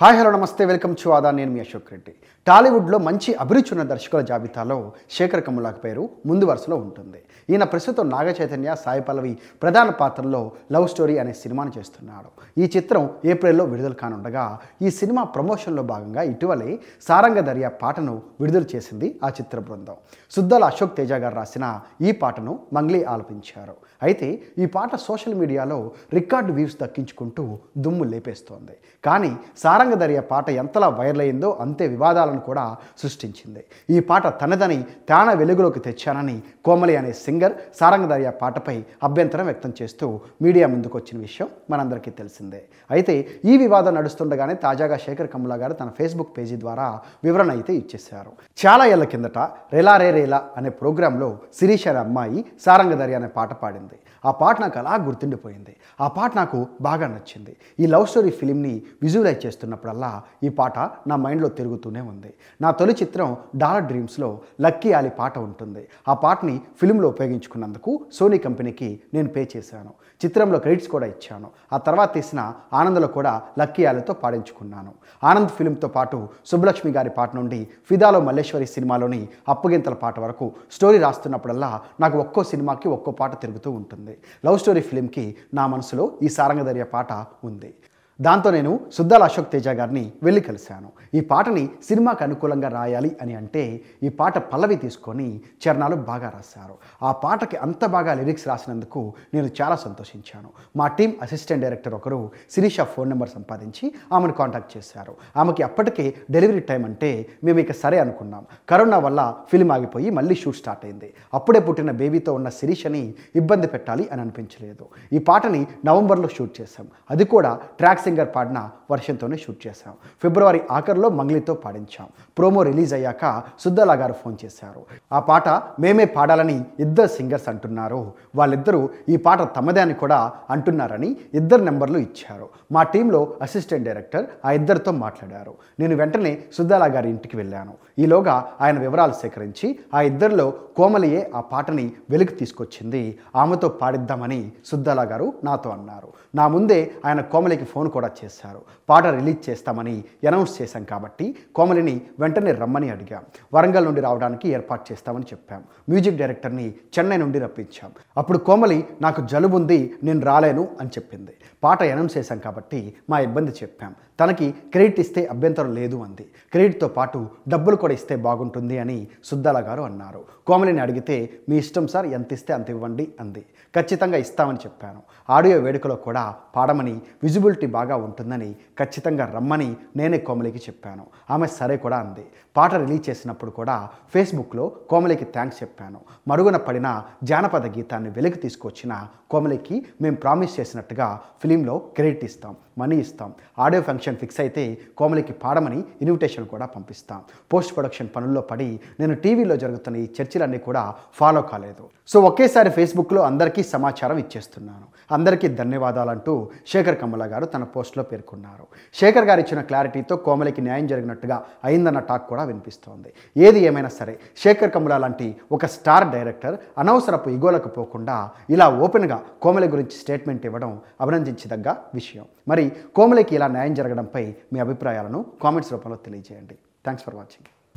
hi hello నమస్తే welcome to Aada నేను మీ అశోక్ రెడ్డి టాలీవుడ్లో మంచి అభిరుచి ఉన్న దర్శకుల జాబితాలో శేఖర్ కమ్ములాక్ పేరు ముందు వరుసలో ఉంటుంది ఈయన ప్రస్తుతం నాగ చైతన్య సాయి పల్లవి ప్రధాన పాత్రలో లవ్ స్టోరీ అనే సినిమాను చేస్తున్నాడు ఈ చిత్రం ఏప్రిల్లో విడుదల కానుండగా ఈ సినిమా ప్రమోషన్లో భాగంగా ఇటీవలే సారంగ దర్యా పాటను విడుదల చేసింది ఆ చిత్ర బృందం సుద్దాల అశోక్ తేజ గారు రాసిన ఈ పాటను మంగ్లీ ఆలపించారు అయితే ఈ పాట సోషల్ మీడియాలో రికార్డు వ్యూస్ దక్కించుకుంటూ దుమ్ము లేపేస్తోంది కానీ సారంగ సారంగధరియ పాట ఎంతలా వైరల్ అయిందో అంతే వివాదాలను కూడా సృష్టించింది ఈ పాట తనదని తాన వెలుగులోకి తెచ్చానని కోమలి అనే సింగర్ సారంగధరియ పాటపై అభ్యంతరం వ్యక్తం చేస్తూ మీడియా ముందుకు వచ్చిన విషయం మనందరికీ తెలిసిందే అయితే ఈ వివాదం నడుస్తుండగానే తాజాగా శేఖర్ కమలా గారు తన ఫేస్బుక్ పేజీ ద్వారా వివరణ అయితే ఇచ్చేశారు చాలా ఏళ్ల కిందట రేలా రే రేలా అనే ప్రోగ్రాంలో శిరీష అనే అమ్మాయి సారంగధరి అనే పాట పాడింది ఆ పాట నాకు అలా గుర్తుండిపోయింది ఆ పాట నాకు బాగా నచ్చింది ఈ లవ్ స్టోరీ ఫిలింని విజువలైజ్ చేస్తున్న ఉన్నప్పుడల్లా ఈ పాట నా మైండ్లో తిరుగుతూనే ఉంది నా తొలి చిత్రం డాలర్ డ్రీమ్స్లో లక్కీ అలీ పాట ఉంటుంది ఆ పాటని ఫిలింలో ఉపయోగించుకున్నందుకు సోనీ కంపెనీకి నేను పే చేశాను చిత్రంలో క్రెడిట్స్ కూడా ఇచ్చాను ఆ తర్వాత తీసిన ఆనందలో కూడా లక్కీ అలీతో పాడించుకున్నాను ఆనంద్ ఫిలింతో పాటు సుబ్బలక్ష్మి గారి పాట నుండి ఫిదాలో మల్లేశ్వరి సినిమాలోని అప్పగింతల పాట వరకు స్టోరీ రాస్తున్నప్పుడల్లా నాకు ఒక్కో సినిమాకి ఒక్కో పాట తిరుగుతూ ఉంటుంది లవ్ స్టోరీ ఫిలింకి నా మనసులో ఈ సారంగధర్య పాట ఉంది దాంతో నేను సుద్దాల అశోక్ తేజ గారిని వెళ్ళి కలిశాను ఈ పాటని సినిమాకు అనుకూలంగా రాయాలి అని అంటే ఈ పాట పల్లవి తీసుకొని చరణాలు బాగా రాశారు ఆ పాటకి అంత బాగా లిరిక్స్ రాసినందుకు నేను చాలా సంతోషించాను మా టీం అసిస్టెంట్ డైరెక్టర్ ఒకరు శిరీష ఫోన్ నెంబర్ సంపాదించి ఆమెను కాంటాక్ట్ చేశారు ఆమెకి అప్పటికే డెలివరీ టైం అంటే మేము ఇక సరే అనుకున్నాం కరోనా వల్ల ఫిల్మ్ ఆగిపోయి మళ్ళీ షూట్ స్టార్ట్ అయింది అప్పుడే పుట్టిన బేబీతో ఉన్న శిరీషని ఇబ్బంది పెట్టాలి అని అనిపించలేదు ఈ పాటని నవంబర్లో షూట్ చేశాం అది కూడా ట్రాక్స్ సింగర్ పాడిన వర్షంతోనే షూట్ చేశాం ఫిబ్రవరి ఆఖరిలో మంగ్లీతో పాడించాం ప్రోమో రిలీజ్ అయ్యాక సుద్దలా గారు ఫోన్ చేశారు ఆ పాట మేమే పాడాలని ఇద్దరు సింగర్స్ అంటున్నారు వాళ్ళిద్దరూ ఈ పాట తమదే అని కూడా అంటున్నారని ఇద్దరు నెంబర్లు ఇచ్చారు మా టీంలో అసిస్టెంట్ డైరెక్టర్ ఆ ఇద్దరితో మాట్లాడారు నేను వెంటనే సుద్దాలా గారి ఇంటికి వెళ్ళాను ఈలోగా ఆయన వివరాలు సేకరించి ఆ ఇద్దరిలో కోమలియే ఆ పాటని వెలికి తీసుకొచ్చింది ఆమెతో పాడిద్దామని సుద్దాలా గారు నాతో అన్నారు నా ముందే ఆయన కోమలికి ఫోన్ కూడా చేశారు పాట రిలీజ్ చేస్తామని అనౌన్స్ చేశాం కాబట్టి కోమలిని వెంటనే రమ్మని అడిగాం వరంగల్ నుండి రావడానికి ఏర్పాటు చేస్తామని చెప్పాం మ్యూజిక్ డైరెక్టర్ని చెన్నై నుండి రప్పించాం అప్పుడు కోమలి నాకు జలుబుంది నేను రాలేను అని చెప్పింది పాట అనౌన్స్ చేశాం కాబట్టి మా ఇబ్బంది చెప్పాం తనకి క్రెడిట్ ఇస్తే అభ్యంతరం లేదు అంది క్రెడిట్తో పాటు డబ్బులు కూడా ఇస్తే బాగుంటుంది అని సుద్దాల గారు అన్నారు కోమలిని అడిగితే మీ ఇష్టం సార్ ఎంత ఇస్తే అంత ఇవ్వండి అంది ఖచ్చితంగా ఇస్తామని చెప్పాను ఆడియో వేడుకలో కూడా పాడమని విజిబిలిటీ బాగా ఉంటుందని ఖచ్చితంగా రమ్మని నేనే కోమలికి చెప్పాను ఆమె సరే కూడా అంది పాట రిలీజ్ చేసినప్పుడు కూడా ఫేస్బుక్లో కోమలికి థ్యాంక్స్ చెప్పాను మరుగున పడిన జానపద గీతాన్ని వెలికి తీసుకొచ్చిన కోమలికి మేము ప్రామిస్ చేసినట్టుగా ఫిలింలో క్రెడిట్ ఇస్తాం మనీ ఇస్తాం ఆడియో ఫంక్షన్ ప్రొడక్షన్ ఫిక్స్ అయితే కోమలికి పాడమని ఇన్విటేషన్ కూడా పంపిస్తాం పోస్ట్ ప్రొడక్షన్ పనుల్లో పడి నేను టీవీలో జరుగుతున్న ఈ చర్చలన్నీ కూడా ఫాలో కాలేదు సో ఒకేసారి ఫేస్బుక్లో అందరికీ సమాచారం ఇచ్చేస్తున్నాను అందరికీ ధన్యవాదాలంటూ శేఖర్ కమల గారు తన పోస్ట్లో పేర్కొన్నారు శేఖర్ గారు ఇచ్చిన క్లారిటీతో కోమలికి న్యాయం జరిగినట్టుగా అయిందన్న టాక్ కూడా వినిపిస్తోంది ఏది ఏమైనా సరే శేఖర్ కమల లాంటి ఒక స్టార్ డైరెక్టర్ అనవసరపు ఇగోలకు పోకుండా ఇలా ఓపెన్గా కోమలి గురించి స్టేట్మెంట్ ఇవ్వడం అభినందించదగ్గ విషయం మరి కోమలికి ఇలా న్యాయం జరగడం జరగడంపై మీ అభిప్రాయాలను కామెంట్స్ రూపంలో తెలియజేయండి థ్యాంక్స్ ఫర్ వాచింగ్